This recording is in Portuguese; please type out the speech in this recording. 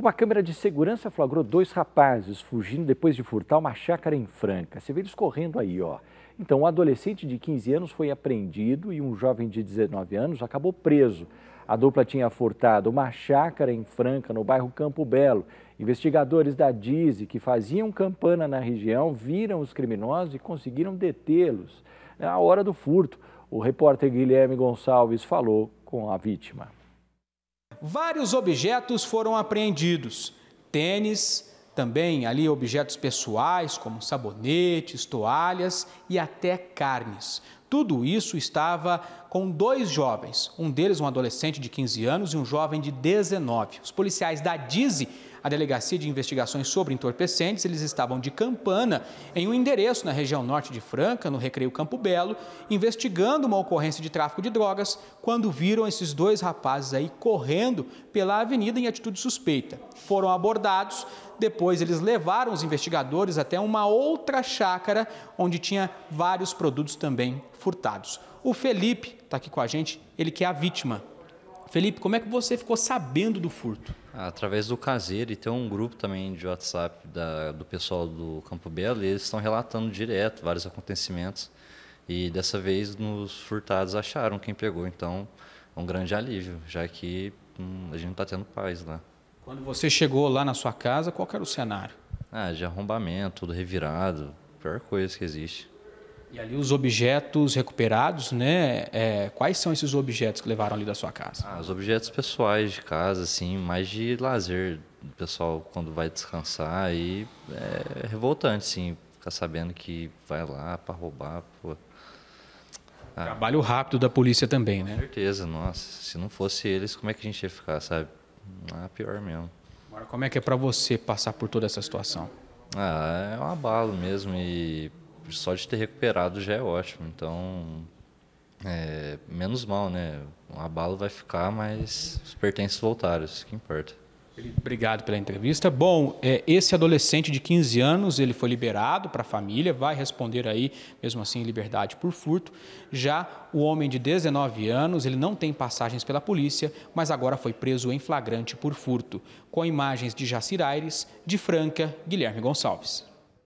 Uma câmera de segurança flagrou dois rapazes fugindo depois de furtar uma chácara em Franca. Você vê eles correndo aí, ó. Então, um adolescente de 15 anos foi apreendido e um jovem de 19 anos acabou preso. A dupla tinha furtado uma chácara em Franca, no bairro Campo Belo. Investigadores da Dize que faziam campana na região, viram os criminosos e conseguiram detê-los. Na hora do furto, o repórter Guilherme Gonçalves falou com a vítima vários objetos foram apreendidos: tênis, também ali objetos pessoais como sabonetes, toalhas e até carnes. Tudo isso estava com dois jovens, um deles um adolescente de 15 anos e um jovem de 19. Os policiais da DISE a Delegacia de Investigações sobre Entorpecentes. Eles estavam de campana em um endereço na região norte de Franca, no Recreio Campo Belo, investigando uma ocorrência de tráfico de drogas, quando viram esses dois rapazes aí correndo pela avenida em atitude suspeita. Foram abordados, depois eles levaram os investigadores até uma outra chácara onde tinha vários produtos também furtados. O Felipe está aqui com a gente, ele que é a vítima Felipe, como é que você ficou sabendo do furto? Através do caseiro e tem um grupo também de WhatsApp da, do pessoal do Campo Belo, e eles estão relatando direto vários acontecimentos. E dessa vez nos furtados acharam quem pegou, então é um grande alívio, já que hum, a gente não está tendo paz lá. Quando você chegou lá na sua casa, qual era o cenário? Ah, de arrombamento, tudo revirado, pior coisa que existe. E ali os objetos recuperados, né? É, quais são esses objetos que levaram ali da sua casa? Ah, os objetos pessoais de casa, assim, mais de lazer. O pessoal quando vai descansar aí é revoltante, sim, ficar sabendo que vai lá para roubar. Pô. Ah, Trabalho rápido da polícia também, né? Com certeza, nossa. Se não fosse eles, como é que a gente ia ficar, sabe? Ah, pior mesmo. Agora, como é que é para você passar por toda essa situação? Ah, é um abalo mesmo e só de ter recuperado já é ótimo. Então, é, menos mal, né? A abalo vai ficar, mas os pertences voltaram, isso que importa. Obrigado pela entrevista. Bom, é, esse adolescente de 15 anos, ele foi liberado para a família, vai responder aí, mesmo assim, liberdade por furto. Já o homem de 19 anos, ele não tem passagens pela polícia, mas agora foi preso em flagrante por furto. Com imagens de Jacir Aires, de Franca, Guilherme Gonçalves.